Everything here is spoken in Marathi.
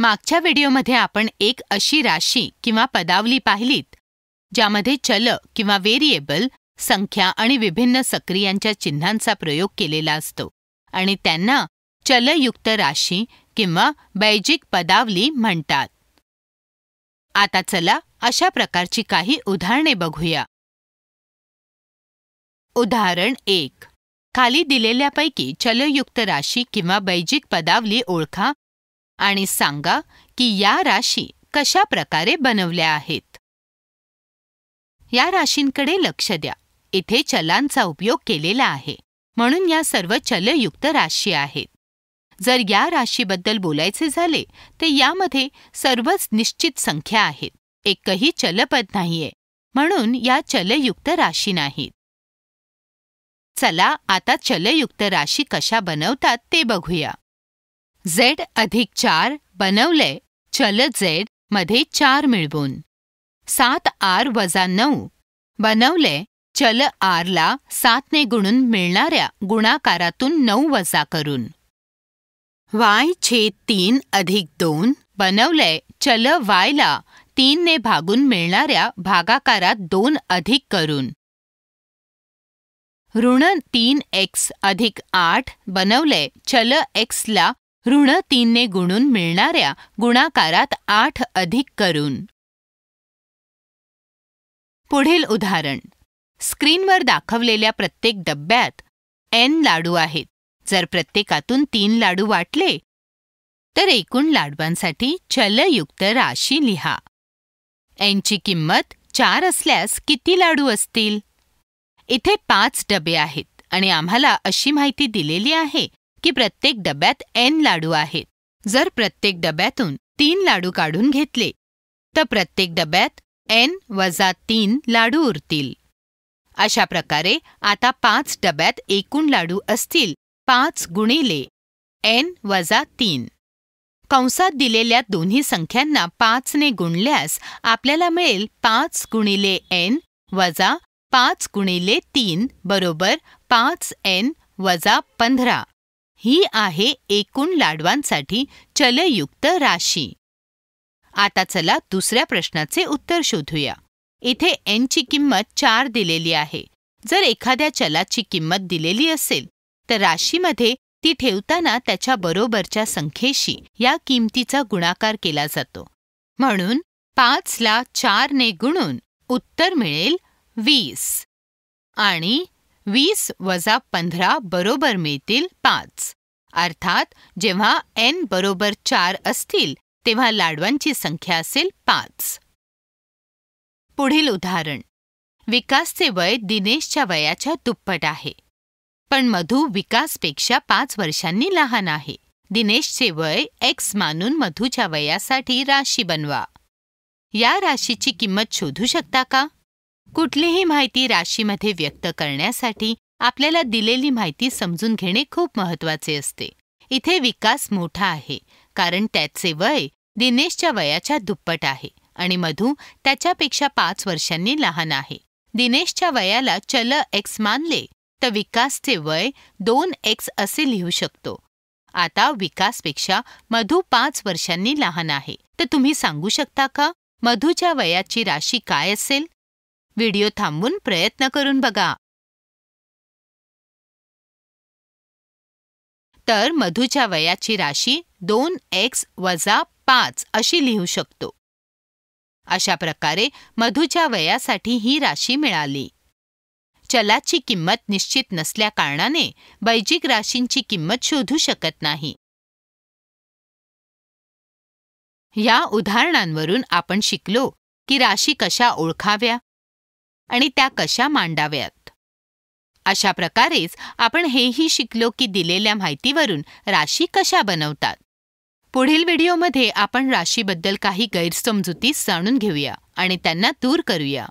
मागच्या व्हिडिओमध्ये आपण एक अशी राशी किंवा पदावली पाहिलीत ज्यामध्ये चल किंवा व्हेरिएबल संख्या आणि विभिन्न सक्रियांच्या चिन्हांचा प्रयोग केलेला असतो आणि त्यांना चलयुक्त राशी किंवा बैजिक पदावली म्हणतात आता चला अशा प्रकारची काही उदाहरणे बघूया उदाहरण एक खाली दिलेल्यापैकी चलयुक्त राशी किंवा बैजिक पदावली ओळखा आणि सांगा की या राशी कशा प्रकारे बनवल्या आहेत या राशींकडे लक्ष द्या इथे चलांचा उपयोग केलेला आहे म्हणून या सर्व चलयुक्त राशी आहेत जर या राशीबद्दल बोलायचे झाले तर यामध्ये सर्वच निश्चित संख्या आहेत एकही चलपद नाहीये म्हणून या चलयुक्त राशी नाहीत चला आता चलयुक्त राशी कशा बनवतात ते बघूया झेड अधिक चार बनवलंय चल झेड मध्ये चार मिळवून सात आर वजा नऊ बनवलंय चल आरला सातने गुणून मिळणाऱ्या गुणाकारातून नऊ वजा करून वाय छेद तीन अधिक दोन बनवलंय चल वायला तीनने भागून मिळणाऱ्या भागाकारात दोन अधिक करून ऋण तीन एक्स अधिक आठ बनवलंय चल एक्सला ऋण तीनने गुणून मिळणाऱ्या गुणाकारात आठ अधिक करून पुढील उदाहरण स्क्रीनवर दाखवलेल्या प्रत्येक डब्यात एन लाडू आहेत जर प्रत्येकातून तीन लाडू वाटले तर एकूण लाडवांसाठी चलयुक्त राशी लिहा एनची किंमत चार असल्यास किती लाडू असतील इथे पाच डबे आहेत आणि आम्हाला अशी माहिती दिलेली आहे की प्रत्येक डब्यात एन लाडू आहेत जर प्रत्येक डब्यातून तीन लाडू काढून घेतले तर प्रत्येक डब्यात एन वजा तीन लाडू उरतील अशा प्रकारे आता पाच डब्यात एकूण लाडू असतील पाच गुणिले एन वजा तीन कंसात दिलेल्या दोन्ही संख्यांना पाचने गुणल्यास आपल्याला मिळेल पाच गुणिले एन वजा पाच गुणिले तीन बरोबर पाच एन वजा पंधरा ही आहे एकूण लाडवांसाठी चलयुक्त राशी आता चला दुसऱ्या प्रश्नाचे उत्तर शोधूया इथे एनची किंमत चार दिलेली आहे जर एखाद्या चलाची किंमत दिलेली असेल तर राशीमध्ये ती ठेवताना त्याच्या बरोबरच्या संख्येशी या किमतीचा गुणाकार केला जातो म्हणून ला पाच चार ने गुणून उत्तर मिळेल वीस आणि वीस वजा पंधरा बरोबर मिळतील पाच अर्थात जेव्हा एन बरोबर चार असतील तेव्हा लाडवांची संख्या असेल पाच पुढील उदाहरण विकासचे वय दिनेशच्या वयाच्या दुप्पट आहे पण मधू विकासपेक्षा पाच वर्षांनी लहान आहे दिनेशचे वय एक्स मानून मधूच्या वयासाठी राशी बनवा या राशीची किंमत शोधू शकता का कुठलीही माहिती राशीमध्ये व्यक्त करण्यासाठी आपल्याला दिलेली माहिती समजून घेणे खूप महत्वाचे असते इथे विकास मोठा आहे कारण त्याचे वय दिनेशच्या वयाच्या दुप्पट आहे आणि मधू त्याच्यापेक्षा पाच वर्षांनी लहान आहे दिनेशच्या वयाला चल एक्स मानले तर विकासचे वय दोन एक्स असे लिहू शकतो आता विकासपेक्षा मधू पाच वर्षांनी लहान आहे तर तुम्ही सांगू शकता का मधूच्या वयाची राशी काय असेल व्हिडिओ थांबून प्रयत्न करून बघा तर मधूच्या वयाची राशी दोन एक्स वजा पाच अशी लिहू शकतो अशा प्रकारे मधूच्या वयासाठी ही राशी मिळाली चलाची किंमत निश्चित नसल्या कारणाने बैजिक राशींची किंमत शोधू शकत नाही या उदाहरणांवरून आपण शिकलो की राशी कशा ओळखाव्या आणि त्या कशा मांडाव्यात अशा प्रकारेच आपण हेही शिकलो की दिलेल्या माहितीवरून राशी कशा बनवतात पुढील व्हिडिओमध्ये आपण राशीबद्दल काही गैरसमजुती जाणून घेऊया आणि त्यांना दूर करूया